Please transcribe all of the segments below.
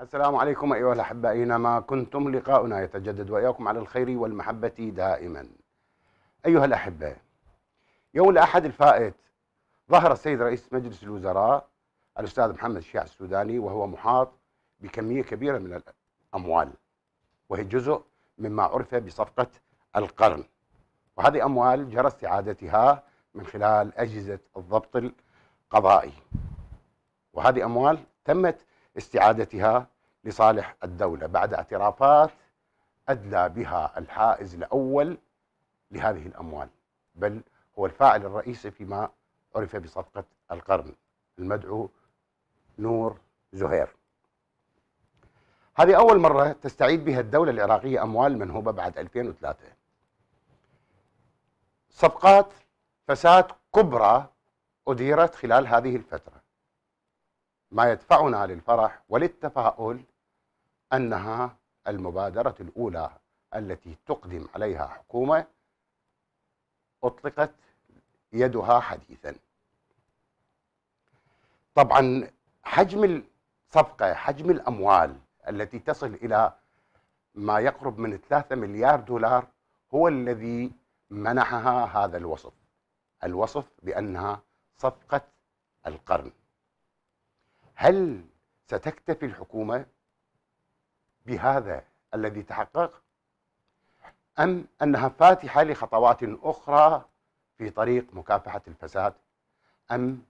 السلام عليكم أيها الأحبة أينما كنتم لقاؤنا يتجدد وإياكم على الخير والمحبة دائما أيها الأحبة يوم الأحد الفائت ظهر السيد رئيس مجلس الوزراء الأستاذ محمد الشيع السوداني وهو محاط بكمية كبيرة من الأموال وهي جزء مما عرف بصفقة القرن وهذه أموال جرى استعادتها من خلال أجهزة الضبط القضائي وهذه أموال تمت استعادتها لصالح الدولة بعد اعترافات أدلى بها الحائز الأول لهذه الأموال بل هو الفاعل الرئيسي فيما عرف بصفقة القرن المدعو نور زهير هذه أول مرة تستعيد بها الدولة العراقية أموال منهوبة بعد 2003 صفقات فساد كبرى أديرت خلال هذه الفترة ما يدفعنا للفرح وللتفاؤل أنها المبادرة الأولى التي تقدم عليها حكومة أطلقت يدها حديثا طبعا حجم الصفقة حجم الأموال التي تصل إلى ما يقرب من 3 مليار دولار هو الذي منحها هذا الوصف الوصف بأنها صفقة القرن هل ستكتفي الحكومة بهذا الذي تحقق أم أنها فاتحة لخطوات أخرى في طريق مكافحة الفساد أم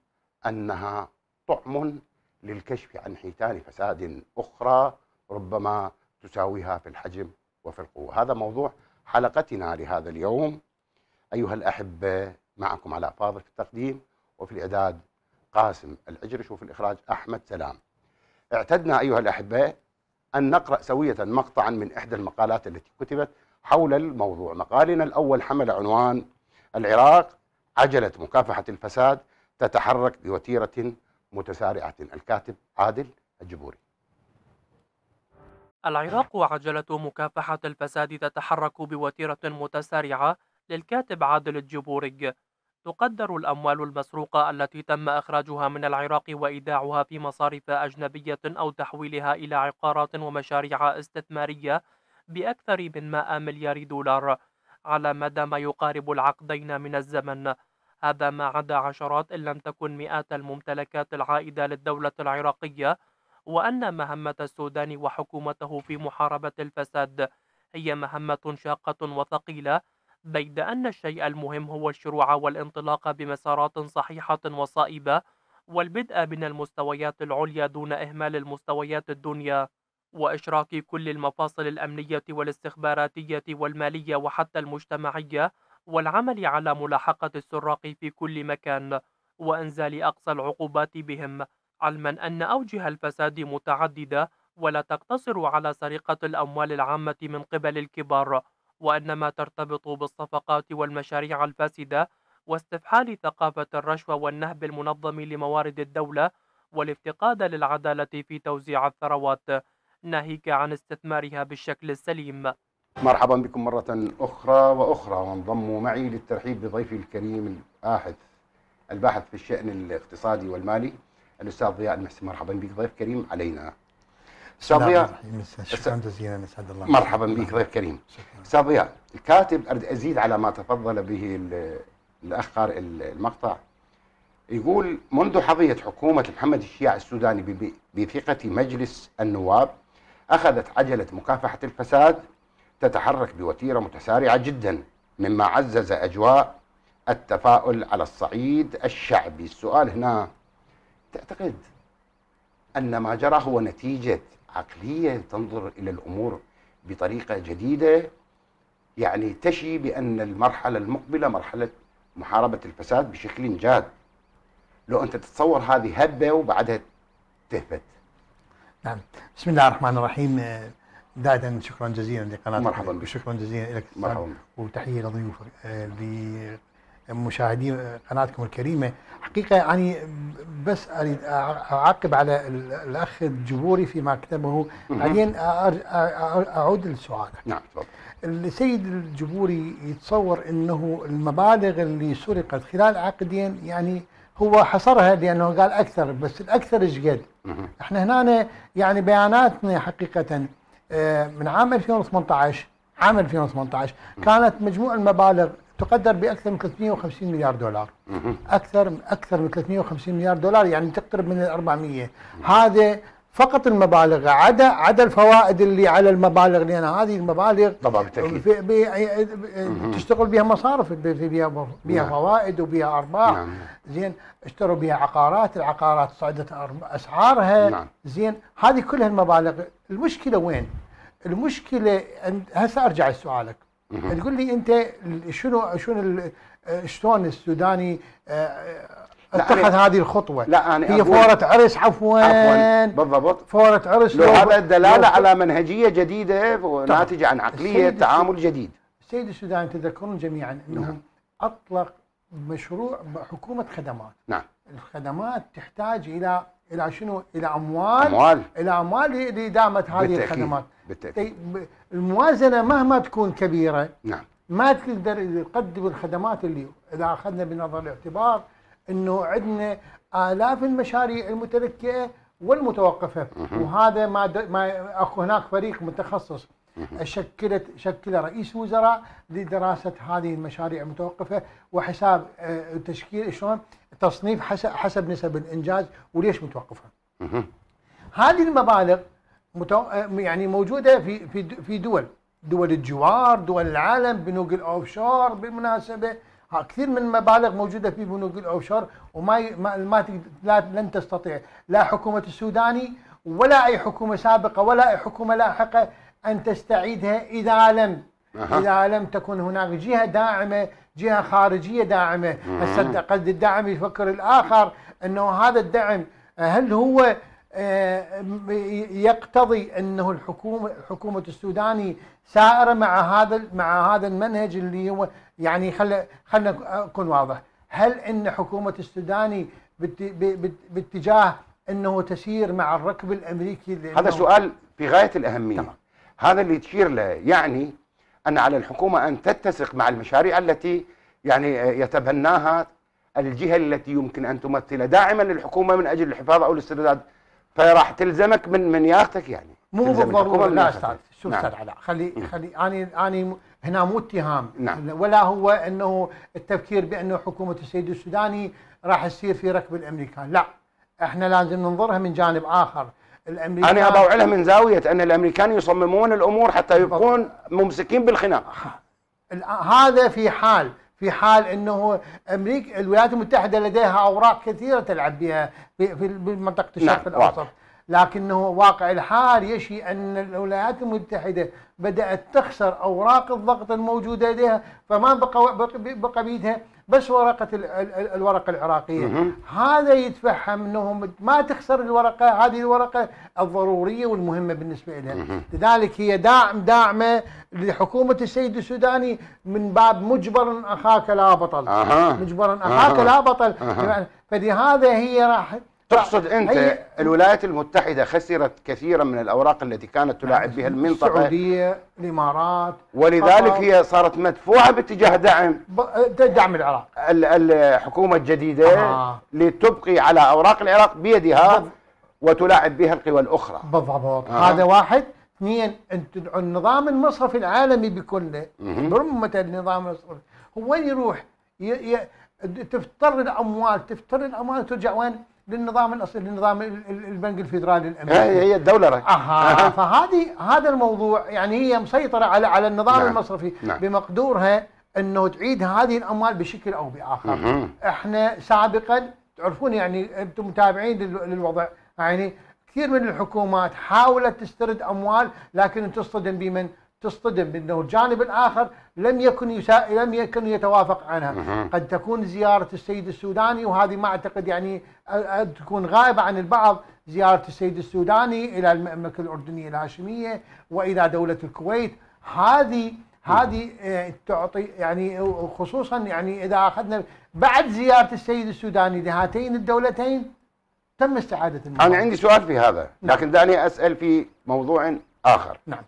أنها طعم للكشف عن حيتان فساد أخرى ربما تساويها في الحجم وفي القوة هذا موضوع حلقتنا لهذا اليوم أيها الأحبة معكم على فاضل في التقديم وفي الإعداد قاسم العجري شوف الإخراج أحمد سلام اعتدنا أيها الأحباء أن نقرأ سوية مقطعا من إحدى المقالات التي كتبت حول الموضوع مقالنا الأول حمل عنوان العراق عجلة مكافحة الفساد تتحرك بوتيرة متسارعة الكاتب عادل الجبوري العراق وعجلة مكافحة الفساد تتحرك بوتيرة متسارعة للكاتب عادل الجبوري تقدر الأموال المسروقة التي تم إخراجها من العراق وإيداعها في مصارف أجنبية أو تحويلها إلى عقارات ومشاريع استثمارية بأكثر من 100 مليار دولار على مدى ما يقارب العقدين من الزمن هذا ما عدا عشرات إن لم تكن مئات الممتلكات العائدة للدولة العراقية وأن مهمة السودان وحكومته في محاربة الفساد هي مهمة شاقة وثقيلة بيد أن الشيء المهم هو الشروع والانطلاق بمسارات صحيحة وصائبة والبدء من المستويات العليا دون إهمال المستويات الدنيا وإشراك كل المفاصل الأمنية والاستخباراتية والمالية وحتى المجتمعية والعمل على ملاحقة السراق في كل مكان وإنزال أقصى العقوبات بهم علما أن أوجه الفساد متعددة ولا تقتصر على سرقة الأموال العامة من قبل الكبار وأنما ترتبط بالصفقات والمشاريع الفاسدة واستفحال ثقافة الرشوة والنهب المنظم لموارد الدولة والافتقاد للعدالة في توزيع الثروات ناهيك عن استثمارها بالشكل السليم مرحبا بكم مرة أخرى وأخرى وانضموا معي للترحيب بضيفي الكريم الباحث الباحث في الشأن الاقتصادي والمالي الأستاذ ضياء المحسن مرحبا بك ضيف كريم علينا استاذ ضياء شكرا جزيلا اسعد الله مرحبا بك ضيف كريم استاذ ضياء الكاتب ازيد على ما تفضل به الاخ قارئ المقطع يقول منذ حظيت حكومة محمد الشيع السوداني بثقة مجلس النواب أخذت عجلة مكافحة الفساد تتحرك بوتيرة متسارعة جدا مما عزز أجواء التفاؤل على الصعيد الشعبي السؤال هنا تعتقد أن ما جرى هو نتيجة عقليه تنظر الى الامور بطريقه جديده يعني تشي بان المرحله المقبله مرحله محاربه الفساد بشكل جاد لو انت تتصور هذه هبه وبعدها تهبت نعم بسم الله الرحمن الرحيم بداية شكرا جزيلا لقناتك مرحبا بك. شكرا جزيلا لك مرحبا وتحية لضيوفك آه، مشاهدي قناتكم الكريمه حقيقه يعني بس اريد اعقب على الاخ الجبوري فيما كتبه بعدين اعود لسؤالك نعم تفضل السيد الجبوري يتصور انه المبالغ اللي سرقت خلال عقدين يعني هو حصرها لانه قال اكثر بس الاكثر ايش قد؟ احنا هنا يعني بياناتنا حقيقه من عام 2018 عام 2018 كانت مجموع المبالغ تقدر باكثر من 350 مليار دولار اكثر اكثر من 350 مليار دولار يعني تقترب من ال 400 هذا فقط المبالغ عدا عدا الفوائد اللي على المبالغ لان هذه المبالغ طبعا بالتاكيد تشتغل بها مصارف بها, بها نعم. فوائد وبها ارباح نعم. زين اشتروا بها عقارات العقارات صعدت اسعارها نعم. زين هذه كلها المبالغ المشكله وين؟ المشكله هسه ارجع لسؤالك تقول لي انت شنو شنو آه، شلون السوداني آه، اتخذ هذه الخطوه لا أنا هي فورة عرس عفوا بالضبط فورة عرس لو هذا دلالة على منهجية جديدة ناتجة عن عقلية تعامل جديد السيد السوداني تذكرون جميعا نعم. انه نعم. اطلق مشروع حكومة خدمات نعم الخدمات تحتاج الى الى شنو؟ الى اموال اموال الى اموال لادامه هذه بالتأكيد. الخدمات بالتأكيد. طيب، الموازنه مهما تكون كبيره نعم ما تقدر تقدم الخدمات اللي اذا اخذنا بنظر الاعتبار انه عندنا الاف المشاريع المتلكئه والمتوقفه وهذا ما ما اكو هناك فريق متخصص شكلت شكل رئيس وزراء لدراسه هذه المشاريع المتوقفه وحساب آه، تشكيل شلون تصنيف حسب حسب نسب الانجاز وليش متوقفه. هذه المبالغ متو... آه، يعني موجوده في في في دول دول الجوار دول العالم بنوك الاوفشور بالمناسبه كثير من المبالغ موجوده في بنوك الاوفشور وما ي... ما, ما تقدر... لا لن تستطيع لا حكومه السوداني ولا اي حكومه سابقه ولا اي حكومه لاحقه أن تستعيدها إذا لم أه. إذا لم تكن هناك جهة داعمة جهة خارجية داعمة هسه قد الدعم يفكر الآخر أنه هذا الدعم هل هو آه، يقتضي انه الحكومه حكومه السوداني سائره مع هذا مع هذا المنهج اللي هو يعني خل خلينا اكون واضح هل ان حكومه السوداني باتجاه انه تسير مع الركب الامريكي هذا سؤال في غايه الاهميه تمام. هذا اللي تشير له يعني أن على الحكومة أن تتسق مع المشاريع التي يعني يتبناها الجهة التي يمكن أن تمثل داعما للحكومة من أجل الحفاظ أو الاسترداد فراح تلزمك من من ياختك يعني مو بالضروره لا استاذ شوف نعم. استاذ علاء خلي نعم. خلي اني اني هنا مو اتهام نعم. ولا هو انه التفكير بانه حكومه السيد السوداني راح تصير في ركب الامريكان لا احنا لازم ننظرها من جانب اخر الامريكان انا ابوع لها من زاويه ان الامريكان يصممون الامور حتى يبقون ممسكين بالخناق هذا في حال في حال انه امريكا الولايات المتحده لديها اوراق كثيره تلعب بها في منطقه الشرق نعم الاوسط لكنه واقع الحال يشي أن الولايات المتحدة بدأت تخسر أوراق الضغط الموجودة لديها فما بقى, بقى بيدها بس ورقة الورقة العراقية هذا يتفهم أنهم ما تخسر الورقة هذه الورقة الضرورية والمهمة بالنسبة لها لذلك هي داعم داعمة لحكومة السيد السوداني من باب مجبر أخاك لا بطل مجبر أخاك لا بطل فلهذا هي راح تقصد انت هي... الولايات المتحده خسرت كثيرا من الاوراق التي كانت تلاعب بها المنطقه السعوديه الامارات ولذلك هي صارت مدفوعه باتجاه دعم ب... دعم العراق الحكومه الجديده آه. لتبقي على اوراق العراق بيدها بب... وتلاعب بها القوى الاخرى بالضبط آه. هذا واحد اثنين انت النظام المصرفي العالمي بكله برمة النظام المصرفي هو وين يروح؟ ي... ي... تفتر الاموال تفتر الاموال ترجع وين؟ للنظام الاصلي للنظام البنك الفيدرالي الامريكي هي الدوله رأي. اها فهذه هذا الموضوع يعني هي مسيطره على على النظام نعم. المصرفي نعم. بمقدورها انه تعيد هذه الاموال بشكل او باخر مم. احنا سابقا تعرفون يعني انتم متابعين للوضع يعني كثير من الحكومات حاولت تسترد اموال لكن تصطدم بمن تصطدم لانه الجانب الاخر لم يكن يسا... لم يكن يتوافق عنها، قد تكون زياره السيد السوداني وهذه ما اعتقد يعني تكون غائبه عن البعض، زياره السيد السوداني الى المملكه الاردنيه الهاشميه والى دوله الكويت، هذه هذه آه، تعطي يعني خصوصا يعني اذا اخذنا بعد زياره السيد السوداني لهاتين الدولتين تم استعاده انا عندي سؤال في هذا، لكن دعني اسال في موضوع اخر. نعم.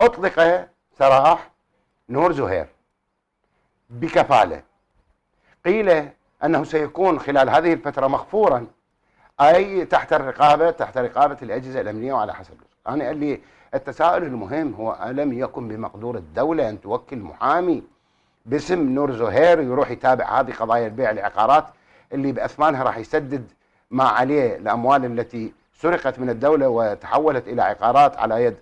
أطلق سراح نور زهير بكفالة قيل أنه سيكون خلال هذه الفترة مخفورا أي تحت الرقابة تحت رقابة الأجهزة الأمنية وعلى حسب أنا قال لي التساؤل المهم هو ألم يكن بمقدور الدولة أن توكل محامي باسم نور زهير يروح يتابع هذه قضايا البيع العقارات اللي بأثمانها راح يسدد ما عليه الأموال التي سرقت من الدولة وتحولت إلى عقارات على يد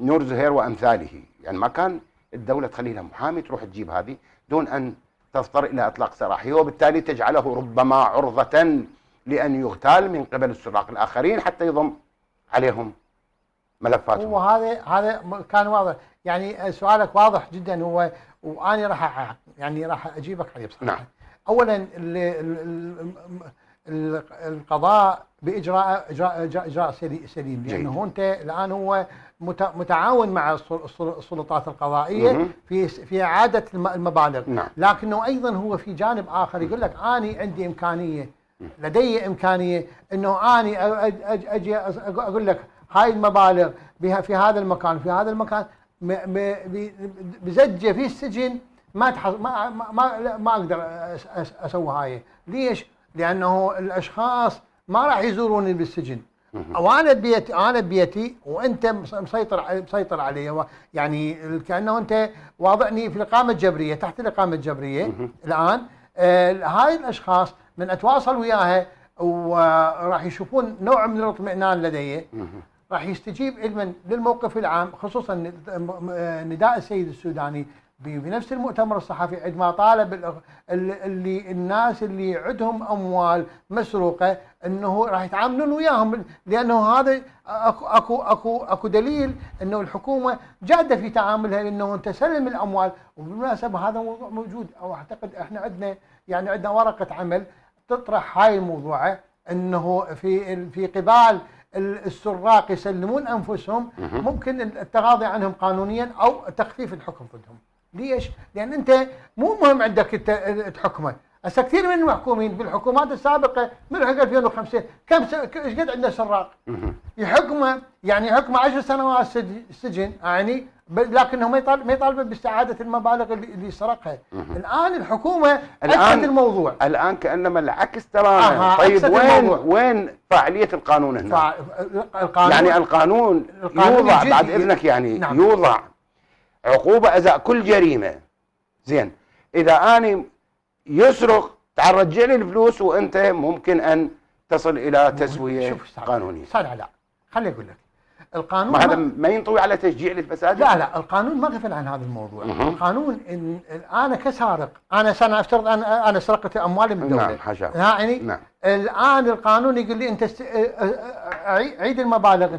نور زهير وامثاله يعني ما كان الدوله تخلي لها محامي تروح تجيب هذه دون ان تضطر الى اطلاق سراحه وبالتالي تجعله ربما عرضه لان يغتال من قبل السراق الاخرين حتى يضم عليهم ملفاتهم وهذا هذا كان واضح يعني سؤالك واضح جدا هو واني راح يعني راح اجيبك عليه بصراحه نعم. اولا القضاء باجراء اجراء اجراء سليم لانه انت الان هو متعاون مع السلطات القضائيه في في اعاده المبالغ نعم. لكنه ايضا هو في جانب اخر يقول لك اني عندي امكانيه لدي امكانيه انه اني اجي اقول لك هاي المبالغ بها في هذا المكان في هذا المكان بزجه في السجن ما ما, ما اقدر اسوي هاي ليش؟ لانه الاشخاص ما راح يزوروني بالسجن او انا ببيتي انا بيتي وانت مسيطر مسيطر علي يعني كانه انت واضعني في الاقامه الجبريه تحت الاقامه الجبريه الان آه هاي الاشخاص من اتواصل وياها وراح يشوفون نوع من الاطمئنان لدي راح يستجيب علما للموقف العام خصوصا آه، نداء السيد السوداني بنفس المؤتمر الصحفي عندما طالب اللي الناس اللي عندهم اموال مسروقه انه راح يتعاملون وياهم لانه هذا اكو اكو اكو اكو دليل انه الحكومه جاده في تعاملها لانه انت سلم الاموال وبالمناسبه هذا موضوع موجود او اعتقد احنا عندنا يعني عندنا ورقه عمل تطرح هاي الموضوعه انه في في قبال السراق يسلمون انفسهم ممكن التغاضي عنهم قانونيا او تخفيف الحكم ضدهم ليش؟ لان انت مو مهم عندك انت تحكمه، هسه كثير من المحكومين بالحكومات السابقه من حق 2005 كم س... ايش قد عندنا سراق؟ يحكمه يعني حكمه 10 سنوات سجن يعني لكنه ما يطالب ما يطالب باستعاده المبالغ اللي سرقها الان الحكومه الان الموضوع الان كانما العكس تماما طيب وين الموضوع. وين فاعليه القانون هنا؟ فع... القانون يعني القانون, القانون يوضع بعد اذنك يعني نعم. يوضع عقوبه ازاء كل جريمه زين اذا اني يسرق ترجع لي الفلوس وانت ممكن ان تصل الى تسويه قانونيه صار لا خليني اقول لك القانون ما هذا ما ينطوي على تشجيع للفساد لا لا القانون ما غفل عن هذا الموضوع القانون إن انا كسارق انا انا افترض انا انا سرقت اموالي من الدوله نعم حشا يعني نعم. الان القانون يقول لي انت عيد المبالغ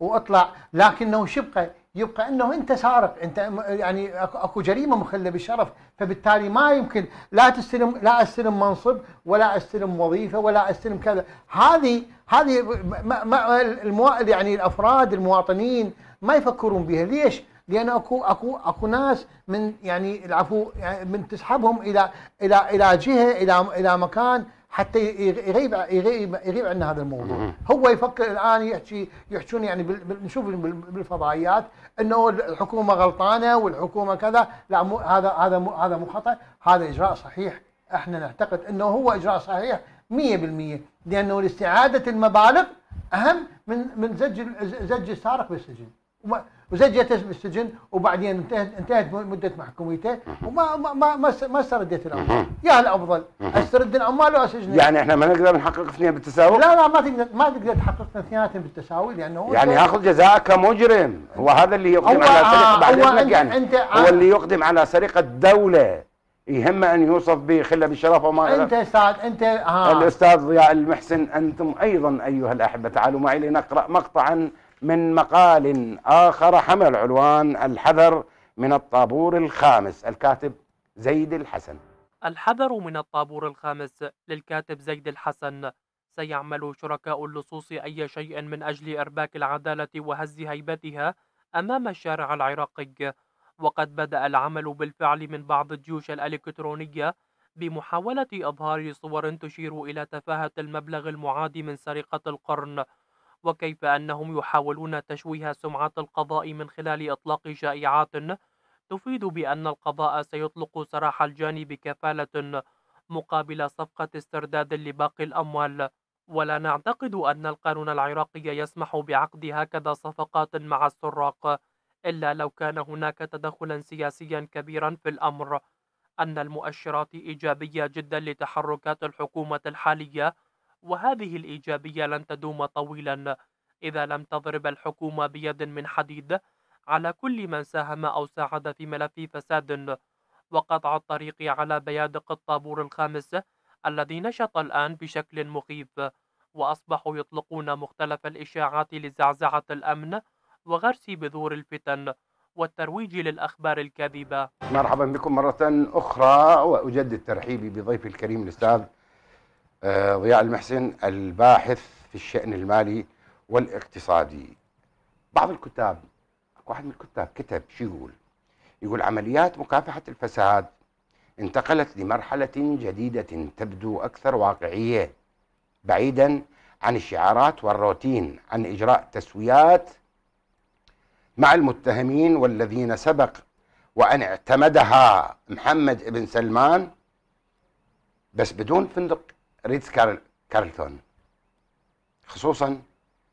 واطلع لكنه شبقه يبقى انه انت سارق انت يعني اكو جريمه مخله بالشرف فبالتالي ما يمكن لا تستلم لا استلم منصب ولا استلم وظيفه ولا استلم كذا هذه هذه يعني الافراد المواطنين ما يفكرون بها ليش؟ لان اكو اكو اكو ناس من يعني العفو يعني من تسحبهم الى الى الى جهه الى الى مكان حتى يغيب يغيب يغيب عنا هذا الموضوع هو يفكر الان يحكي يحكون يعني نشوف بالفضائيات انه الحكومه غلطانه والحكومه كذا لا مو هذا هذا مو هذا مو خطا هذا اجراء صحيح احنا نعتقد انه هو اجراء صحيح 100% لانه استعاده المبالغ اهم من من زج زج السارق بالسجن وزج بالسجن وبعدين انتهت انتهت مده محكوميته وما ما ما ما استردت الاموال يا الافضل استرد الاموال واسجنه يعني احنا ما نقدر نحقق اثنين بالتساوي؟ لا لا ما تقدر ما تقدر تحقق اثنيناتهم بالتساوي لانه يعني ياخذ جزاء كمجرم هو هذا اللي يقدم على سرقه آه، بعد اذنك يعني انت هو آه. اللي يقدم على سرقه دوله يهمه ان يوصف بخله بالشرف وما انت استاذ انت ها آه. الاستاذ ضياء المحسن انتم ايضا ايها الاحبه تعالوا معي لنقرا مقطعا من مقال آخر حمل عنوان الحذر من الطابور الخامس الكاتب زيد الحسن الحذر من الطابور الخامس للكاتب زيد الحسن سيعمل شركاء اللصوص أي شيء من أجل إرباك العدالة وهز هيبتها أمام الشارع العراقي وقد بدأ العمل بالفعل من بعض الجيوش الإلكترونية بمحاولة إظهار صور تشير إلى تفاهة المبلغ المعاد من سرقة القرن وكيف أنهم يحاولون تشويه سمعة القضاء من خلال إطلاق شائعات تفيد بأن القضاء سيطلق سراح الجاني بكفالة مقابل صفقة استرداد لباقي الأموال ولا نعتقد أن القانون العراقي يسمح بعقد هكذا صفقات مع السراق إلا لو كان هناك تدخلا سياسيا كبيرا في الأمر أن المؤشرات إيجابية جدا لتحركات الحكومة الحالية وهذه الإيجابية لن تدوم طويلا إذا لم تضرب الحكومة بيد من حديد على كل من ساهم أو ساعد في ملف فساد وقطع الطريق على بيادق الطابور الخامس الذي نشط الآن بشكل مخيف وأصبحوا يطلقون مختلف الإشاعات لزعزعة الأمن وغرس بذور الفتن والترويج للأخبار الكاذبة مرحبا بكم مرة أخرى وأجدد ترحيبي بضيفي الكريم الأستاذ آه، ضياء المحسن الباحث في الشأن المالي والاقتصادي بعض الكتاب واحد من الكتاب كتب شو يقول يقول عمليات مكافحة الفساد انتقلت لمرحلة جديدة تبدو أكثر واقعية بعيدا عن الشعارات والروتين عن إجراء تسويات مع المتهمين والذين سبق وأن اعتمدها محمد بن سلمان بس بدون فندق ريتس كارل كارلتون خصوصا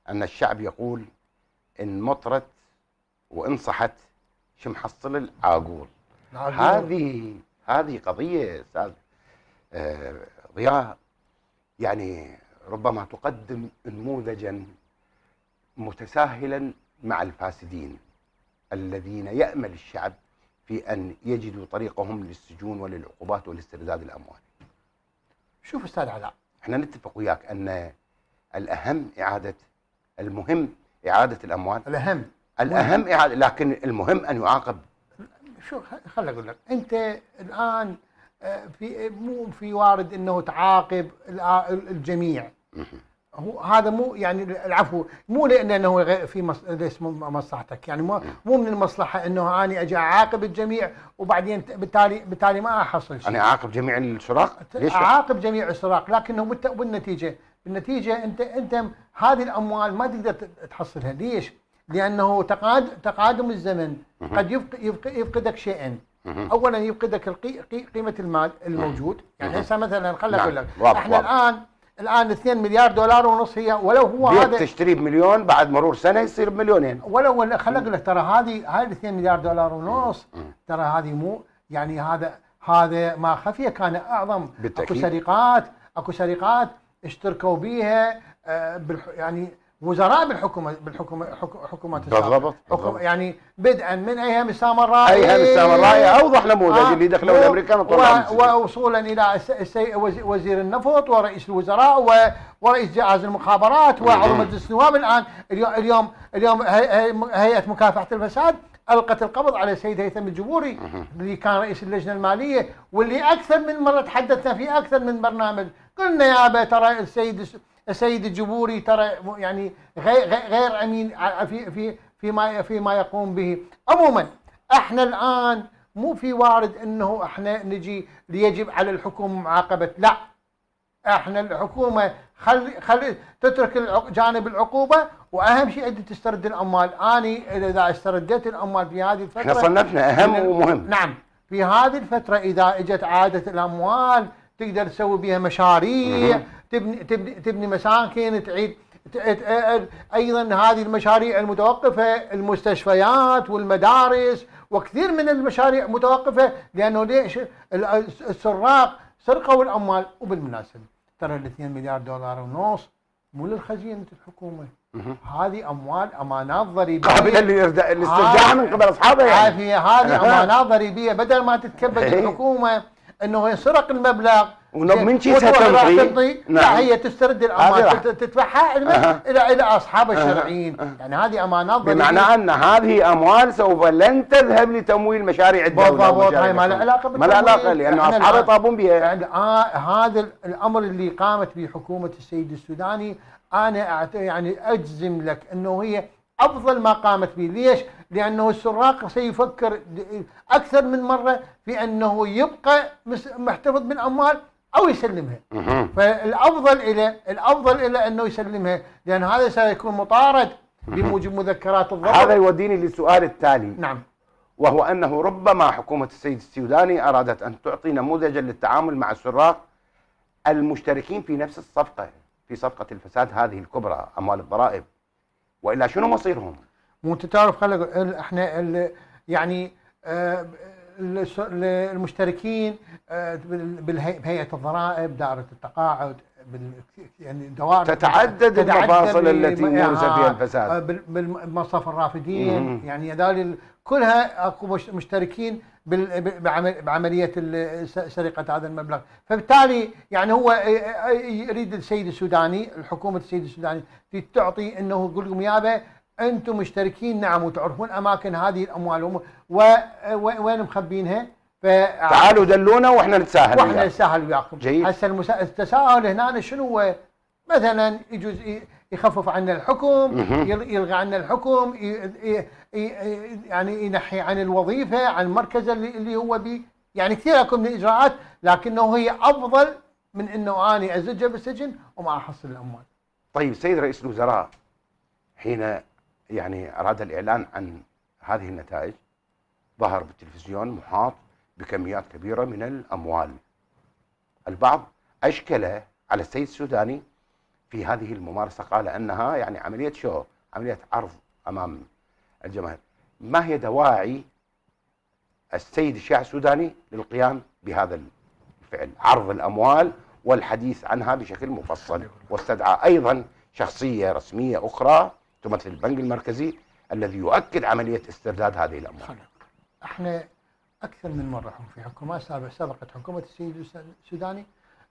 أن الشعب يقول إن مطرت وإن صحت شو محصل العاقول هذه هذه قضية أستاذ آه، ضياء يعني ربما تقدم نموذجا متساهلا مع الفاسدين الذين يأمل الشعب في أن يجدوا طريقهم للسجون وللعقوبات ولاسترداد الأموال شوف استاذ علاء احنا نتفق وياك ان الاهم اعاده المهم اعاده الاموال الاهم الاهم اعاده لكن المهم ان يعاقب شو خليني اقول لك انت الان آه، في مو في وارد انه تعاقب الجميع هو هذا مو يعني العفو مو لانه غير في مص... مصلحتك يعني مو مو من المصلحه انه انا اجي اعاقب الجميع وبعدين بالتالي بالتالي ما احصل شيء. انا اعاقب جميع السراق؟ ليش؟ اعاقب جميع السراق لكنه بالت... بالنتيجه بالنتيجه انت انت هذه الاموال ما تقدر تحصلها ليش؟ لانه تقاد... تقادم الزمن قد يفق... يفق... يفقدك شيئين اولا يفقدك القي... قيمه المال الموجود يعني هسه مثلا خليني نعم. اقول لك احنا الان الان 2 مليار دولار ونص هي ولو هو هذا تشتري بمليون بعد مرور سنه يصير بمليونين ولو خلق لك ترى هذه هاي 2 مليار دولار ونص ترى هذه مو يعني هذا هذا ما خفي كان اعظم بالتأكيد. اكو سرقات اكو سرقات اشتركوا بيها آه يعني وزراء بالحكومه بالحكومه حكومات بالضبط, بالضبط. يعني بدءا من أيهم السامراء أيهم السامراء إيه. اوضح نموذج آه اللي دخلوا الامريكان ووصولا الى وزير النفط ورئيس الوزراء ورئيس جهاز المخابرات وعضو مجلس النواب الان اليوم اليوم هيئه مكافحه الفساد القت القبض على السيد هيثم الجبوري اللي كان رئيس اللجنه الماليه واللي اكثر من مره تحدثنا في اكثر من برنامج قلنا يا ابا ترى السيد السيد الجبوري ترى يعني غير غير امين في في فيما فيما يقوم به عموما احنا الان مو في وارد انه احنا نجي ليجب على الحكومه معاقبه لا احنا الحكومه خلي خلي تترك جانب العقوبه واهم شيء انت تسترد الاموال، اني اذا استرديت الاموال في هذه الفتره احنا صنفنا اهم ومهم نعم في هذه الفتره اذا اجت عاده الاموال تقدر تسوي بها مشاريع تبني تبني تبني مساكن تعيد ايضا هذه المشاريع المتوقفه المستشفيات والمدارس وكثير من المشاريع متوقفه لانه ليش السراق سرقوا الاموال وبالمناسبه ترى ال 2 مليار دولار ونص مو للخزينه الحكومه هذه اموال امانات ضريبيه قابله للاسترجاع من قبل اصحابها يعني هذه امانات ضريبيه بدل ما تتكبد إيه. الحكومه انه سرق المبلغ ومن شي تمضي نعم. لا هي تسترد الاموال تدفعها الى الى اصحابها الشرعيين أه. يعني هذه امانات بمعنى ان هذه اموال سوف لن تذهب لتمويل مشاريع الدوله بالضبط هاي ما لها علاقه ما لها علاقه لانه اصحابها يطابون بها يعني آه، هذا الامر اللي قامت به حكومه السيد السوداني انا يعني اجزم لك انه هي افضل ما قامت به، ليش؟ لانه السراق سيفكر اكثر من مره في انه يبقى محتفظ بالاموال او يسلمها. فالافضل الى الافضل الى انه يسلمها، لان هذا سيكون مطارد بموجب مذكرات الضبط. هذا يوديني للسؤال التالي. نعم. وهو انه ربما حكومه السيد السوداني ارادت ان تعطي نموذجا للتعامل مع السراق المشتركين في نفس الصفقه في صفقه الفساد هذه الكبرى اموال الضرائب والا شنو مصيرهم؟ مو انت تعرف خلق احنا يعني آه المشتركين آه بهيئه الضرائب دائره التقاعد يعني دوائر تتعدد المفاصل التي يوجد فيها آه، الفساد بالمصاف الرافدين يعني هذول كلها اكو مشتركين بعمليه سرقه هذا المبلغ، فبالتالي يعني هو يريد السيد السوداني الحكومه السيد السوداني تعطي انه يقول لهم يابا انتم مشتركين نعم وتعرفون اماكن هذه الاموال وين مخبينها؟ ف... تعالوا دلونا واحنا نتساهل واحنا نتساهل وياكم جيد هسه التساهل هنا شنو هو؟ مثلا يجوز يخفف عنا الحكم يلغي عنا الحكم يعني ينحي عن الوظيفه عن مركزه اللي هو بي يعني كثير اكو من الاجراءات لكنه هي افضل من انه اني ازجه بالسجن وما احصل الاموال. طيب سيد رئيس الوزراء حين يعني اراد الاعلان عن هذه النتائج ظهر بالتلفزيون محاط بكميات كبيره من الاموال. البعض اشكل على السيد السوداني في هذه الممارسه قال انها يعني عمليه شو عمليه عرض امام الجماهير ما هي دواعي السيد الشيعي السوداني للقيام بهذا الفعل عرض الاموال والحديث عنها بشكل مفصل واستدعى ايضا شخصيه رسميه اخرى تمثل البنك المركزي الذي يؤكد عمليه استرداد هذه الاموال. احنا اكثر من مره في حكومات سابقه سبقت حكومه السيد السوداني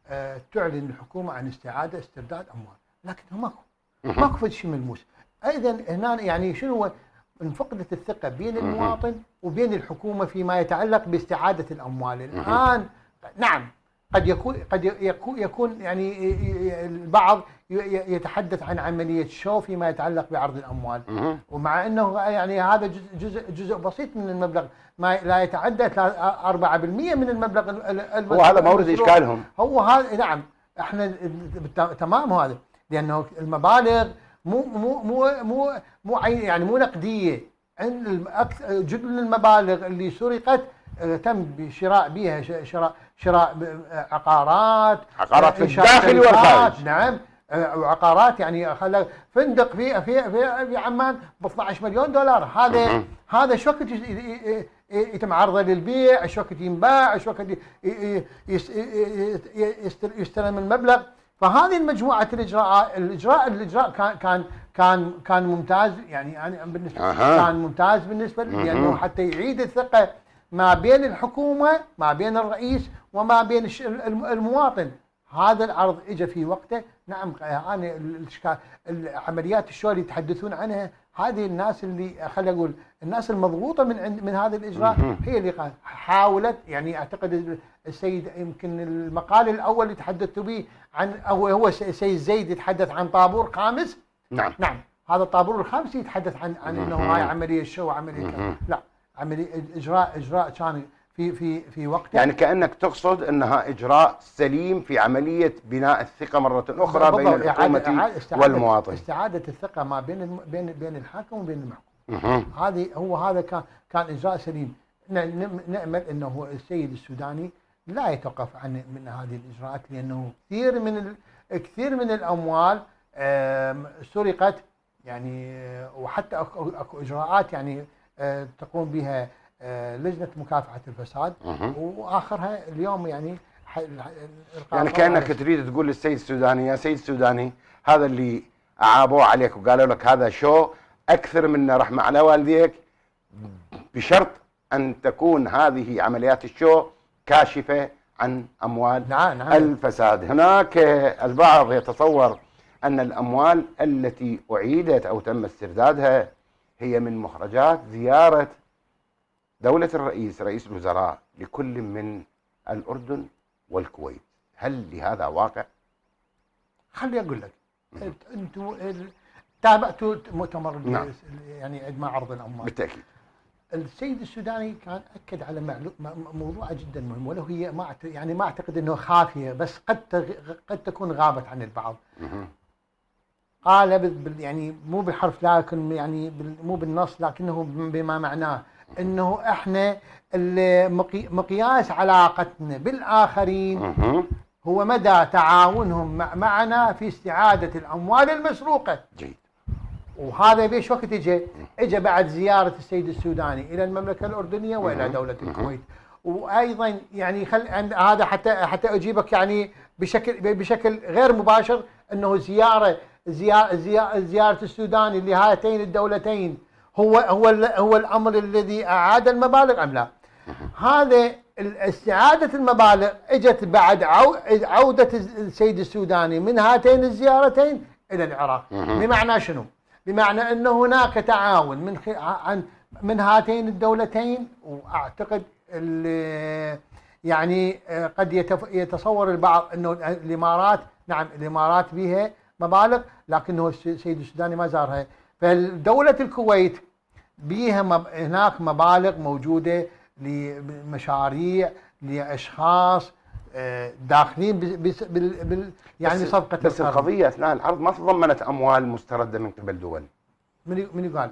آه، تعلن الحكومه عن استعاده استرداد اموال، لكن ماكو ماكو فد شيء ملموس، ايضا هنا يعني شنو انفقدت الثقه بين المواطن وبين الحكومه فيما يتعلق باستعاده الاموال، الان نعم قد يكون قد يكون يعني البعض يتحدث عن عمليه شو فيما يتعلق بعرض الاموال ومع انه يعني هذا جزء جزء, جزء بسيط من المبلغ ما لا يتعدى 4% من المبلغ هو هذا مورد اشكالهم هو هذا نعم احنا تمام هذا لانه المبالغ مو مو مو مو مو يعني مو نقديه جزء من المبالغ اللي سرقت آه، تم بشراء بها شراء شراء آه، عقارات عقارات في الداخل والخارج نعم وعقارات يعني خلى فندق في في في, في عمان ب 12 مليون دولار هذا هذا شو وقت يتم عرضه للبيع شو وقت ينباع شو وقت يستلم المبلغ فهذه المجموعه الاجراء الاجراء الاجراء كان كان كان كان ممتاز يعني انا بالنسبه أه. كان ممتاز بالنسبه لي لانه يعني حتى يعيد الثقه ما بين الحكومه ما بين الرئيس وما بين المواطن هذا العرض اجى في وقته نعم انا العمليات الشو اللي يتحدثون عنها هذه الناس اللي خلينا اقول الناس المضغوطه من من هذا الاجراء هي اللي حاولت يعني اعتقد السيد يمكن المقال الاول اللي تحدثت به عن هو هو السيد زيد يتحدث عن طابور خامس نعم نعم هذا الطابور الخامس يتحدث عن عن انه هاي عمليه شو عمليه لا عمليه اجراء اجراء كان في في في وقت يعني كانك تقصد انها اجراء سليم في عمليه بناء الثقه مره اخرى بين الحكومه والمواطن استعاده الثقه ما بين بين بين الحاكم وبين المحكوم هذه هو هذا كان كان اجراء سليم نامل انه السيد السوداني لا يتوقف عن من هذه الاجراءات لانه كثير من كثير من الاموال سرقت يعني آه، وحتى اكو اجراءات يعني آه، تقوم بها آه، لجنه مكافحه الفساد واخرها اليوم يعني يعني كانك تريد تقول للسيد السوداني يا سيد السوداني هذا اللي عابوه عليك وقالوا لك هذا شو اكثر منه رحمه على والديك بشرط ان تكون هذه عمليات الشو كاشفه عن اموال نعم نعم. الفساد هناك البعض يتصور ان الاموال التي اعيدت او تم استردادها هي من مخرجات زياره دولة الرئيس رئيس الوزراء لكل من الأردن والكويت هل لهذا واقع؟ خلي أقول لك أنتم تابعتوا مؤتمر نعم. يعني إجماع عرض الأموال بالتأكيد السيد السوداني كان اكد على موضوع جدا مهم ولو هي ما يعني ما اعتقد انه خافيه بس قد قد تكون غابت عن البعض. قال يعني مو بالحرف لكن يعني مو بالنص لكنه بما معناه انه احنا مقياس علاقتنا بالاخرين هو مدى تعاونهم معنا في استعاده الاموال المسروقه. جيد. وهذا بيش وقت اجى؟ اجى بعد زياره السيد السوداني الى المملكه الاردنيه والى دوله الكويت. وايضا يعني خل هذا حتى حتى اجيبك يعني بشكل بشكل غير مباشر انه زياره زيارة, زيارة السودان لهاتين الدولتين هو هو هو الامر الذي اعاد المبالغ ام لا؟ هذا استعاده المبالغ اجت بعد عوده السيد السوداني من هاتين الزيارتين الى العراق، بمعنى شنو؟ بمعنى ان هناك تعاون من عن من هاتين الدولتين واعتقد يعني آه، قد يتصور البعض انه الامارات نعم الامارات بها مبالغ لكنه السيد السوداني ما زارها فدولة الكويت بيها مب... هناك مبالغ موجوده لمشاريع لاشخاص آه، داخلين بس... بال... بال... يعني بس صفقه بس القضيه اثناء العرض ما تضمنت اموال مسترده من قبل دول من من قال؟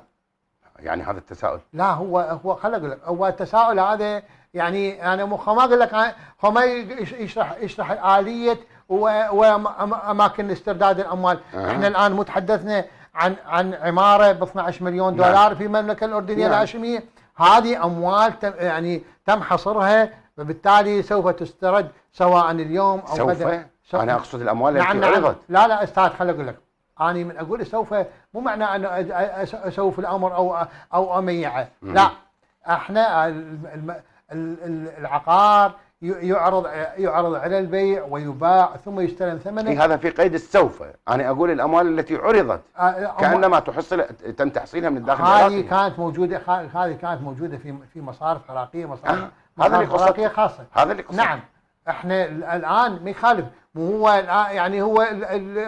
يعني هذا التساؤل لا هو هو خليني اقول لك هو التساؤل هذا يعني انا ما اقول لك هو ما يشرح يشرح اليه واماكن استرداد الاموال أه. احنا الان مو تحدثنا عن عن عماره ب 12 مليون نعم. دولار نعم. في المملكه الاردنيه نعم. الهاشميه هذه اموال تم يعني تم حصرها وبالتالي سوف تسترد سواء اليوم او سوف. سوف انا اقصد الاموال نعم التي نعم. نعم. عرضت لا لا استاذ خليني اقول لك انا من اقول سوف مو معنى انه اسوف الامر او او اميعه لا احنا العقار يعرض يعرض على البيع ويباع ثم يستلم ثمنه إيه هذا في قيد السوف انا اقول الاموال التي عرضت آه، آه، كانما تحصل تم تحصيلها من الداخل هذه كانت موجوده هذه كانت موجوده في في مصارف عراقيه مصارف, أه اللي عراقيه خاصه هذا اللي قصد نعم احنا الان ما يخالف مو هو آه، يعني هو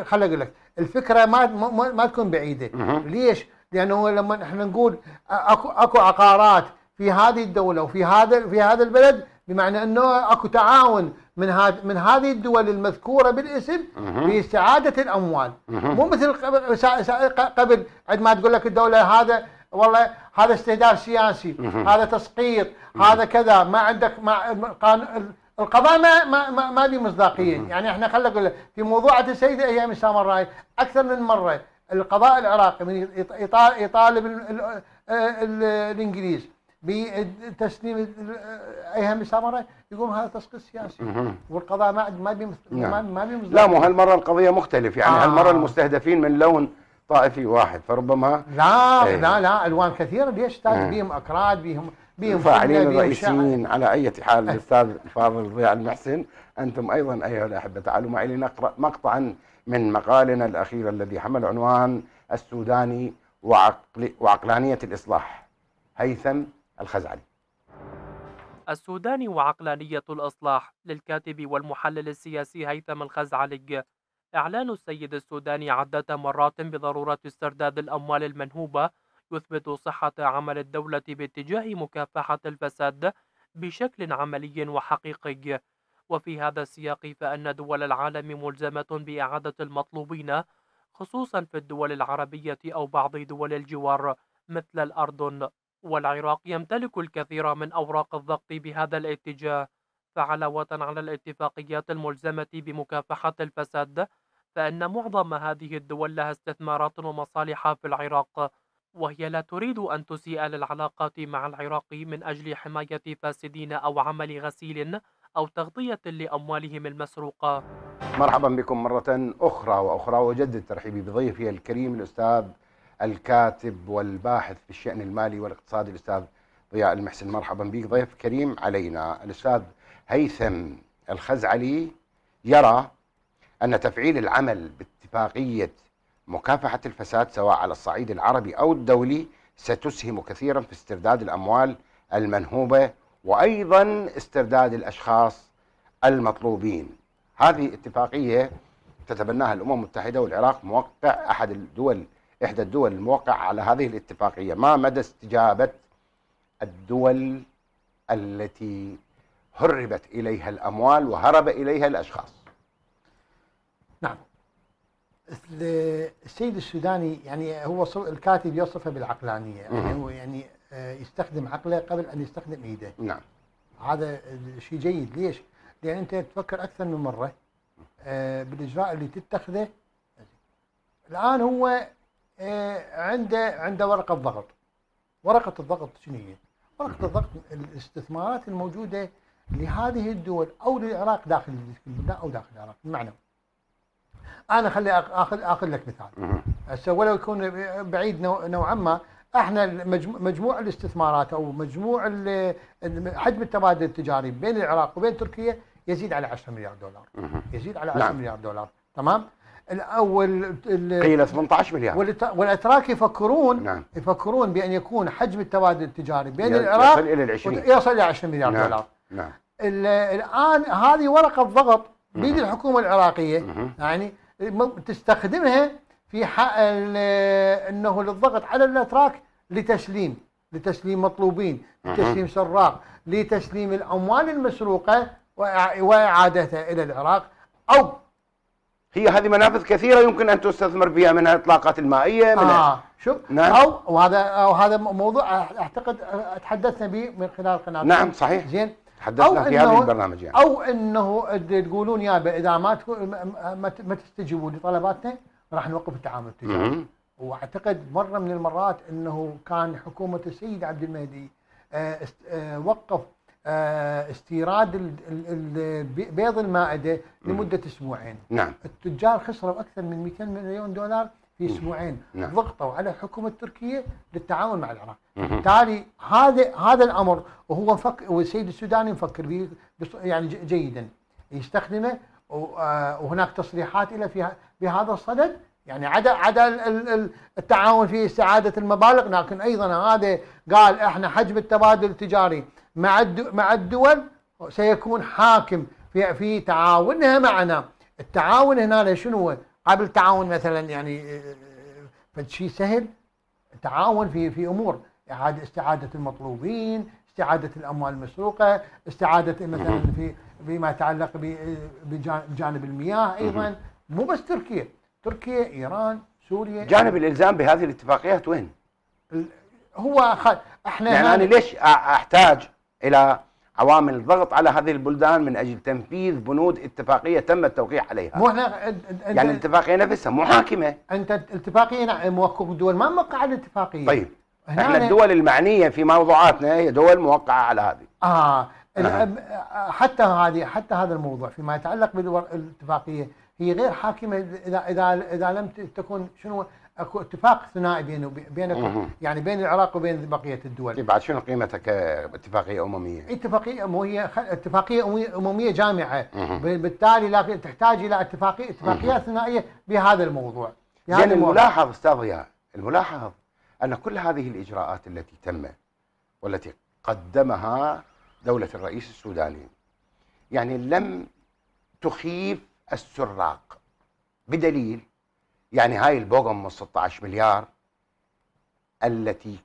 خل اقول لك الفكره ما ما تكون بعيده ليش؟ لانه لما احنا نقول اكو اكو عقارات في هذه الدوله وفي هذا في هذا البلد بمعنى انه اكو تعاون من من هذه الدول المذكوره بالاسم في استعاده الاموال مو مثل قبل ما تقول لك الدوله هذا والله هذا استهداف سياسي هذا تسقيط هذا كذا ما عندك ما القضاء ما ما ما لي مصداقيه يعني احنا خلينا نقول في موضوع السيده ايام اسامه الراي اكثر من مره القضاء العراقي من يطالب الانجليز بتسليم ايهم سمره يقوم هذا تسقيط سياسي والقضاء ما ما بيمثل نعم. ما لا مو هالمره القضيه مختلف يعني آه. هالمره المستهدفين من لون طائفي واحد فربما لا ايه. لا لا الوان كثيره ليش آه. بهم اكراد بهم بهم فاعلين رئيسيين على اي حال الاستاذ إيه. الفاضل ضياء المحسن انتم ايضا ايها الاحبه تعالوا معي لنقرا مقطعا من مقالنا الاخير الذي حمل عنوان السوداني وعقل وعقلانيه الاصلاح هيثم الخزعلي السوداني وعقلانية الإصلاح للكاتب والمحلل السياسي هيثم الخزعلي إعلان السيد السوداني عدة مرات بضرورة استرداد الأموال المنهوبة يثبت صحة عمل الدولة باتجاه مكافحة الفساد بشكل عملي وحقيقي وفي هذا السياق فأن دول العالم ملزمة بإعادة المطلوبين خصوصا في الدول العربية أو بعض دول الجوار مثل الأردن والعراق يمتلك الكثير من أوراق الضغط بهذا الاتجاه فعلاوة على الاتفاقيات الملزمة بمكافحة الفساد فإن معظم هذه الدول لها استثمارات ومصالح في العراق وهي لا تريد أن تسيء للعلاقات مع العراق من أجل حماية فاسدين أو عمل غسيل أو تغطية لأموالهم المسروقة مرحبا بكم مرة أخرى وأخرى وجدد ترحيبي بضيفي الكريم الأستاذ الكاتب والباحث في الشأن المالي والاقتصادي الأستاذ ضياء المحسن مرحبا بك ضيف كريم علينا الأستاذ هيثم الخزعلي يرى أن تفعيل العمل باتفاقية مكافحة الفساد سواء على الصعيد العربي أو الدولي ستسهم كثيرا في استرداد الأموال المنهوبة وأيضا استرداد الأشخاص المطلوبين هذه اتفاقية تتبناها الأمم المتحدة والعراق موقع أحد الدول إحدى الدول الموقعة على هذه الاتفاقية ما مدى استجابة الدول التي هربت إليها الأموال وهرب إليها الأشخاص نعم السيد السوداني يعني هو الكاتب يصفه بالعقلانية يعني هو يعني آه، يستخدم عقله قبل أن يستخدم إيده نعم هذا شيء جيد ليش؟ لأن أنت تفكر أكثر من مرة آه، بالإجراء اللي تتخذه الآن هو عنده آه، عنده ورقه ضغط ورقه الضغط شنو هي؟ ورقه الضغط الاستثمارات الموجوده لهذه الدول او للعراق داخل او داخل العراق بمعنى انا خلي اخذ اخذ لك مثال هسه ولو يكون بعيد نوعا ما احنا مجموع الاستثمارات او مجموع حجم التبادل التجاري بين العراق وبين تركيا يزيد على 10 مليار دولار يزيد على 10 نعم. مليار دولار تمام الاول ال 18 مليار والاتراك يفكرون نعم. يفكرون بان يكون حجم التبادل التجاري بين العراق يصل الى 20 يصل الى 20 مليار نعم. دولار نعم. الان هذه ورقه ضغط بيد الحكومه العراقيه مه. يعني تستخدمها في حق انه للضغط على الاتراك لتسليم لتسليم مطلوبين لتسليم سراق لتسليم الاموال المسروقه واعادتها الى العراق او هي هذه منافذ كثيره يمكن ان تستثمر بها منها الاطلاقات المائيه منها آه. شوف نعم. او وهذا او هذا موضوع اعتقد تحدثنا به من خلال قناتكم نعم صحيح زين تحدثنا في هذا البرنامج يعني. او انه تقولون يا اذا ما ما تستجيبوا لطلباتنا راح نوقف التعامل التجاري واعتقد مره من المرات انه كان حكومه السيد عبد المهدي آه، آه، وقف آه، استيراد بيض المائده لمده اسبوعين نعم التجار خسروا اكثر من 200 مليون دولار في اسبوعين نعم. ضغطوا على الحكومه التركيه للتعاون مع العراق بالتالي هذا هذا الامر وهو فك والسيد السوداني مفكر به يعني جيدا يستخدمه آه، وهناك تصريحات له في بهذا الصدد يعني عدا عدا التعاون في استعاده المبالغ لكن ايضا هذا قال احنا حجم التبادل التجاري مع مع الدول سيكون حاكم في في تعاونها معنا التعاون هنا شنو هو قبل تعاون مثلا يعني آه، شيء سهل تعاون في في امور اعاده استعاده المطلوبين استعاده الاموال المسروقه استعاده مثلا في فيما يتعلق بجانب المياه ايضا مو بس تركيا تركيا ايران سوريا جانب الالزام بهذه الاتفاقيات وين هو احنا يعني انا ليش احتاج إلى عوامل الضغط على هذه البلدان من اجل تنفيذ بنود اتفاقيه تم التوقيع عليها مو احنا انت يعني الاتفاقيه نفسها مو حاكمه انت الاتفاقيه نعم، موقف الدول ما موقع الاتفاقيه طيب احنا الدول المعنيه في موضوعاتنا هي دول موقعه على هذه اه, آه. حتى هذه حتى هذا الموضوع فيما يتعلق بالاتفاقيه هي غير حاكمه اذا اذا اذا لم تكون شنو اكو اتفاق ثنائي بينه بين يعني بين العراق وبين بقيه الدول إيه، بعد شنو قيمتها كاتفاقيه امميه؟ اتفاقيه امميه اتفاقيه امميه جامعه بالتالي لا تحتاج الى اتفاقيه اتفاقيات ثنائيه بهذا الموضوع يعني الملاحظ استاذ ضياء الملاحظ ان كل هذه الاجراءات التي تمت والتي قدمها دوله الرئيس السوداني يعني لم تخيف السراق بدليل يعني هاي البوغم من 16 مليار التي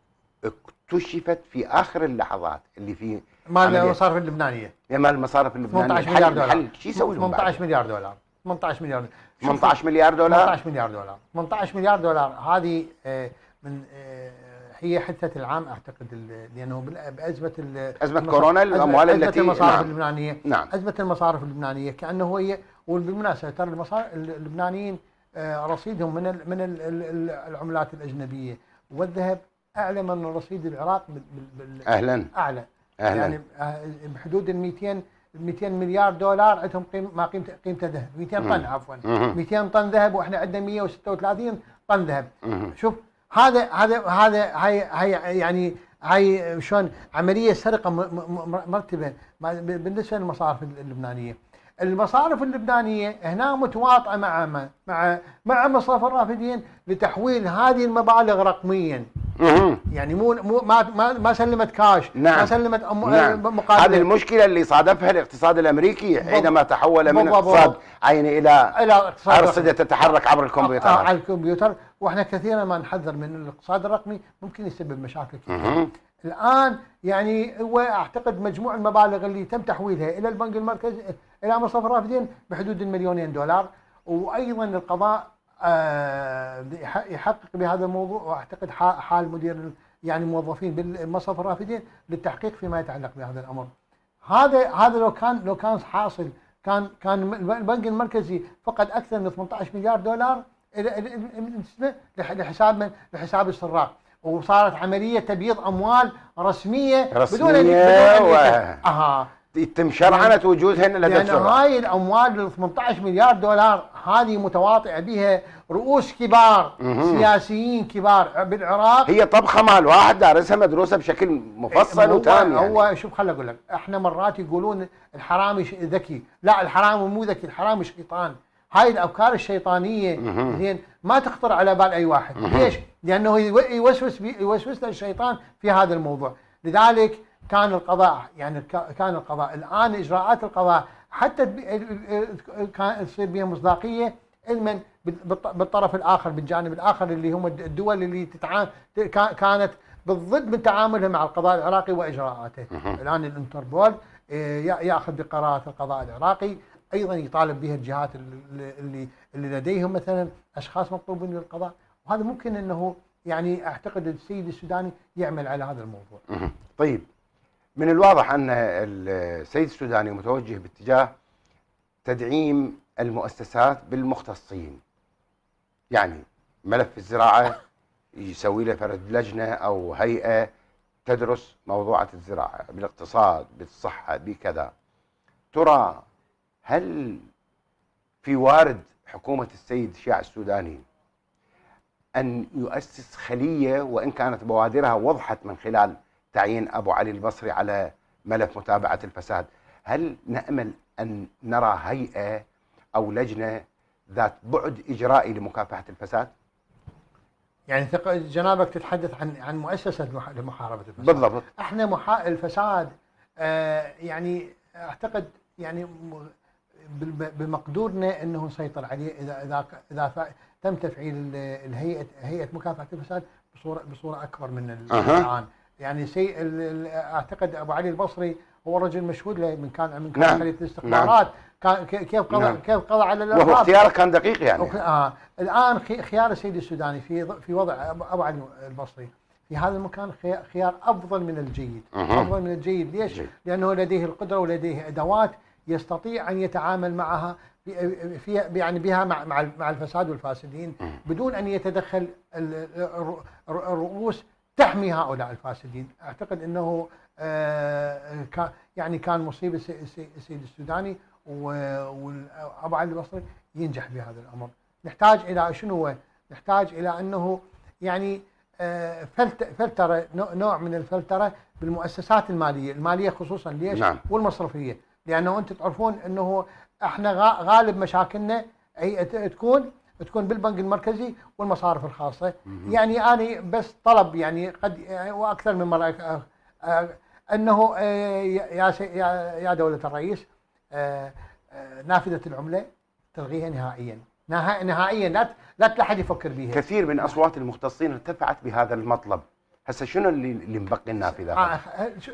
اكتشفت في اخر اللحظات اللي في مال المصارف اللبنانيه مال المصارف اللبنانيه 18 مليار دولار شو يسوي 18 مليار دولار 18 مليار 18 مليار دولار 18 مليار دولار 18 مليار دولار هذه آه، من آه، هي حدثت العام اعتقد لانه بازمه ازمه كورونا الاموال التي أزمة المصارف نعم. اللبنانيه نعم. ازمه المصارف اللبنانيه كانه هي وبالمناسبه ترى المصارف اللبنانيين آه، رصيدهم من من العملات الاجنبيه والذهب اعلى من رصيد العراق بال اهلا اعلى أهلا. يعني آه، بحدود ال 200 200 مليار دولار عندهم قيم ما قيمته قيمته ذهب 200 طن عفوا 200 طن ذهب واحنا عندنا 136 طن ذهب شوف هذا هذا هذا هاي هاي يعني هاي شلون عمليه سرقه مرتبه بالنسبه للمصارف اللبنانيه المصارف اللبنانيه هنا متواطئه مع مع مع مصرف الرافدين لتحويل هذه المبالغ رقميا يعني مو مو ما ما سلمت كاش نعم. ما سلمت نعم. مقابل هذه المشكله اللي صادفها الاقتصاد الامريكي حينما تحول من اقتصاد عيني الى الى اقتصاد ارصده تتحرك عبر الكمبيوتر آه، آه، على الكمبيوتر واحنا كثيرا ما نحذر من الاقتصاد الرقمي ممكن يسبب مشاكل كثيره الان يعني هو اعتقد مجموع المبالغ اللي تم تحويلها الى البنك المركزي الى مصرف الرافدين بحدود المليونين دولار وايضا القضاء آه، يحقق بهذا الموضوع واعتقد حال مدير يعني موظفين بالمصرف الرافدين للتحقيق فيما يتعلق بهذا الامر. هذا هذا لو كان لو كان حاصل كان كان البنك المركزي فقد اكثر من 18 مليار دولار لحساب لحساب السراق. وصارت عمليه تبييض اموال رسميه, رسمية بدون ان و... اها يتم شرعنه يعني- وجودها لدى يعني لان هاي الاموال ال 18 مليار دولار هذه متواطئه بها رؤوس كبار مهم. سياسيين كبار بالعراق هي طبخه مال واحد دارسها مدروسه بشكل مفصل وتام يعني هو شوف خليني اقول لك احنا مرات يقولون الحرامي ذكي لا الحرامي مو ذكي الحرامي شيطان هاي الافكار الشيطانيه زين ما تخطر على بال اي واحد ليش؟ لانه يوسوس يوسوس الشيطان في هذا الموضوع لذلك كان القضاء يعني كان القضاء الان اجراءات القضاء حتى كان تصير بها مصداقيه المن بالطرف الاخر بالجانب الاخر اللي هم الدول اللي تتعامل كانت بالضد من تعاملها مع القضاء العراقي واجراءاته الان الانتربول آه، ياخذ بقرارات القضاء العراقي ايضا يطالب بها الجهات اللي اللي لديهم مثلا اشخاص مطلوبين للقضاء وهذا ممكن انه يعني اعتقد السيد السوداني يعمل على هذا الموضوع. طيب من الواضح ان السيد السوداني متوجه باتجاه تدعيم المؤسسات بالمختصين. يعني ملف الزراعه يسوي له فرد لجنه او هيئه تدرس موضوعات الزراعة بالاقتصاد بالصحة بكذا ترى هل في وارد حكومة السيد شيع السوداني أن يؤسس خلية وإن كانت بوادرها وضحت من خلال تعيين أبو علي البصري على ملف متابعة الفساد هل نأمل أن نرى هيئة أو لجنة ذات بعد إجرائي لمكافحة الفساد؟ يعني جنابك تتحدث عن عن مؤسسة لمحاربة الفساد بالضبط احنا محا... الفساد آه يعني أعتقد يعني بمقدورنا انه نسيطر عليه اذا اذا اذا تم تفعيل الهيئه هيئه مكافحه الفساد بصوره بصوره اكبر من الان يعني سي اعتقد ابو علي البصري هو رجل مشهود له من كان من كان نعم. خليه الاستخبارات نعم. كيف قضى نعم. كيف قضى على الارهاب وهو اختياره كان دقيق يعني آه. الان خيار السيد السوداني في في وضع ابو علي البصري في هذا المكان خيار افضل من الجيد أه. افضل من الجيد ليش؟ جيد. لانه لديه القدره ولديه ادوات يستطيع ان يتعامل معها في يعني بها مع مع الفساد والفاسدين بدون ان يتدخل الرؤوس تحمي هؤلاء الفاسدين اعتقد انه آه، يعني كان مصيبه السيد السوداني وابو علي البصري ينجح بهذا الامر نحتاج الى شنو هو نحتاج الى انه يعني آه، فلتره نوع من الفلتره بالمؤسسات الماليه الماليه خصوصا ليش نعم. والمصرفيه لانه انتم تعرفون انه احنا غالب مشاكلنا هي تكون تكون بالبنك المركزي والمصارف الخاصه يعني انا بس طلب يعني قد واكثر من مره آه، آه، انه آه، يا يا دوله الرئيس نافذه العمله تلغيها نهائيا نهائيا لا لا احد يفكر بها كثير من اصوات المختصين ارتفعت بهذا المطلب هسه شنو اللي اللي مبقي النافذه؟ آه،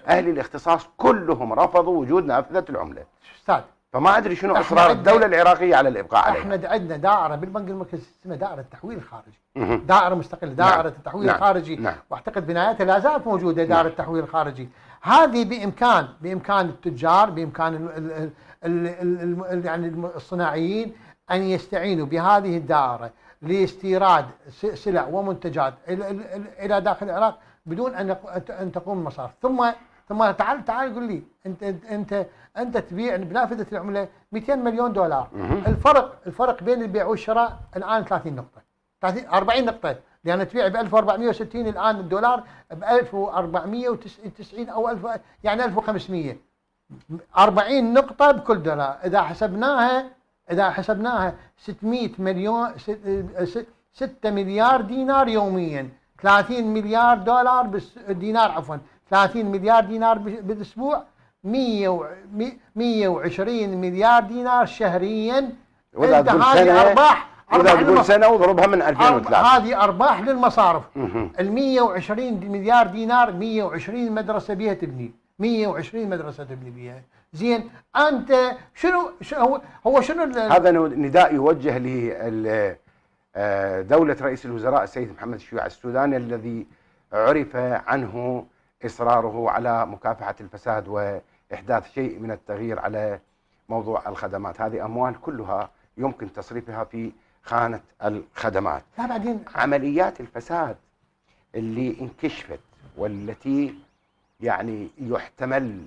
اهل الاختصاص كلهم رفضوا وجود نافذه العمله. استاذ فما ادري شنو اصرار الدوله العراقيه على الابقاء عليها. احنا عندنا دائره بالبنك المركزي اسمها دائره التحويل الخارجي. دائره مستقله نعم. دائره نعم. التحويل نعم. الخارجي نعم. واعتقد بنايتها لا زالت موجوده دائره نعم. التحويل الخارجي. هذه بامكان بامكان التجار بامكان الـ الـ الـ الـ الـ يعني الصناعيين ان يستعينوا بهذه الدائره. لاستيراد سلع ومنتجات الى داخل العراق بدون ان ان تقوم مصارف ثم ثم تعال تعال قول لي انت انت انت تبيع بنافذه العمله 200 مليون دولار الفرق الفرق بين البيع والشراء الان 30 نقطه 30 40 نقطه لان تبيع ب 1460 الان الدولار ب 1490 او 1000 يعني 1500 40 نقطه بكل دولار اذا حسبناها اذا حسبناها 600 مليون 6 مليار دينار يوميا 30 مليار دولار بس دينار عفوا 30 مليار دينار بالاسبوع 120 مليار دينار شهريا واذا انت هذه ارباح اذا تقول سنه واضربها من 2003 هذه ارباح للمصارف ال 120 مليار دينار 120 مدرسه بها تبني 120 مدرسه تبني بها زين انت شنو, شنو هو شنو هذا نداء يوجه لدوله آه، رئيس الوزراء السيد محمد الشيوعي السوداني الذي عرف عنه اصراره على مكافحه الفساد واحداث شيء من التغيير على موضوع الخدمات هذه اموال كلها يمكن تصريفها في خانه الخدمات لا بعدين عمليات الفساد اللي انكشفت والتي يعني يحتمل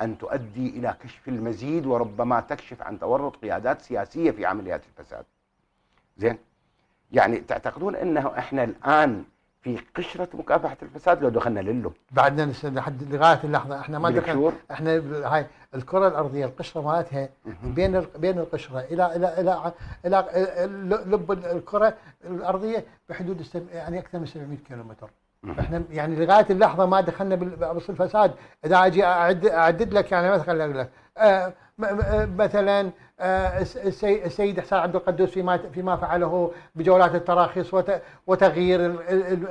أن تؤدي إلى كشف المزيد وربما تكشف عن تورط قيادات سياسية في عمليات الفساد زين يعني تعتقدون أنه إحنا الآن في قشرة مكافحة الفساد لو دخلنا للو بعدنا لحد لغاية اللحظة احنا ما دخلنا احنا هاي الكرة الأرضية القشرة مالتها بين بين القشرة إلى إلى إلى إلى لب الكرة الأرضية بحدود يعني أكثر من 700 كيلومتر احنا يعني لغايه اللحظه ما دخلنا بالفساد الفساد اذا اجي اعد اعدد لك يعني آه، آه، مثلا آه، لك مثلا السيد حسين عبد القدوس فيما فيما فعله بجولات التراخيص وتغيير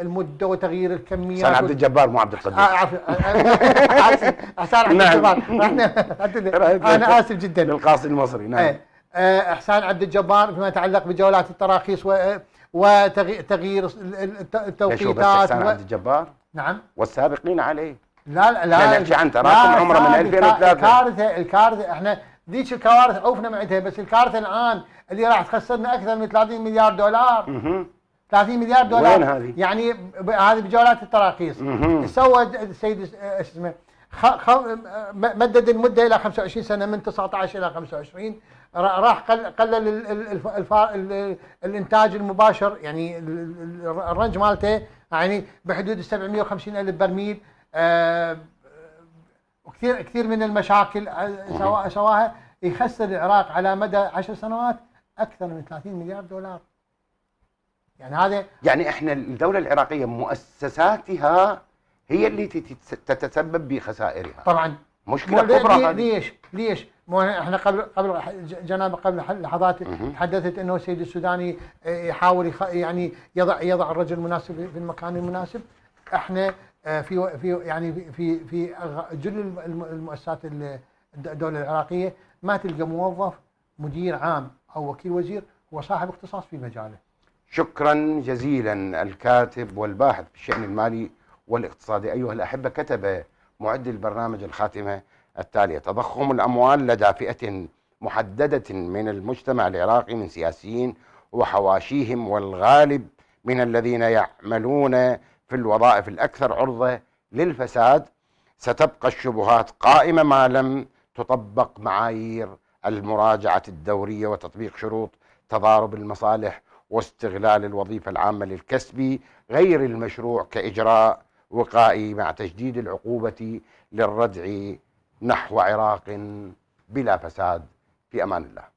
المده وتغيير الكميات حسين عبد الجبار مو عبد القدوس عفوا حسين عبد نعم. الجبار انا اسف جدا القاصد المصري نعم إيه. احسان عبد الجبار فيما يتعلق بجولات التراخيص و وتغيير التوقيتات و... عبد الجبار نعم والسابقين عليه لا لا لا نحكي عن تراكم عمره من 2003 الكارثه الكارثه احنا ذيك الكوارث عوفنا معتها بس الكارثه الان اللي راح تخسرنا اكثر من 30 مليار دولار مه. 30 مليار دولار وين هذه؟ يعني هذه بجولات التراخيص سوى السيد اسمه خ... خ... مدد المده الى 25 سنه من 19 الى 25 راح قلل الانتاج المباشر يعني الرنج مالته يعني بحدود 750 الف برميل وكثير آه، كثير من المشاكل آه، سواء سواها يخسر العراق على مدى 10 سنوات اكثر من 30 مليار دولار يعني هذا يعني احنا الدوله العراقيه مؤسساتها هي اللي تتسبب بخسائرها طبعا مشكله كبرى ليش ليش مو احنا قبل قبل جناب قبل لحظات تحدثت انه السيد السوداني إيه، يحاول يعني يضع يضع الرجل المناسب في المكان المناسب احنا إيه، في في يعني في في جل المؤسسات الدوله العراقيه ما تلقى موظف مدير عام او وكيل وزير هو صاحب اختصاص في مجاله. شكرا جزيلا الكاتب والباحث في الشان المالي والاقتصادي ايها الاحبه كتب معد البرنامج الخاتمه التالية تضخم الأموال لدى فئة محددة من المجتمع العراقي من سياسيين وحواشيهم والغالب من الذين يعملون في الوظائف الأكثر عرضة للفساد ستبقى الشبهات قائمة ما لم تطبق معايير المراجعة الدورية وتطبيق شروط تضارب المصالح واستغلال الوظيفة العامة للكسب غير المشروع كإجراء وقائي مع تجديد العقوبة للردع نحو عراق بلا فساد في امان الله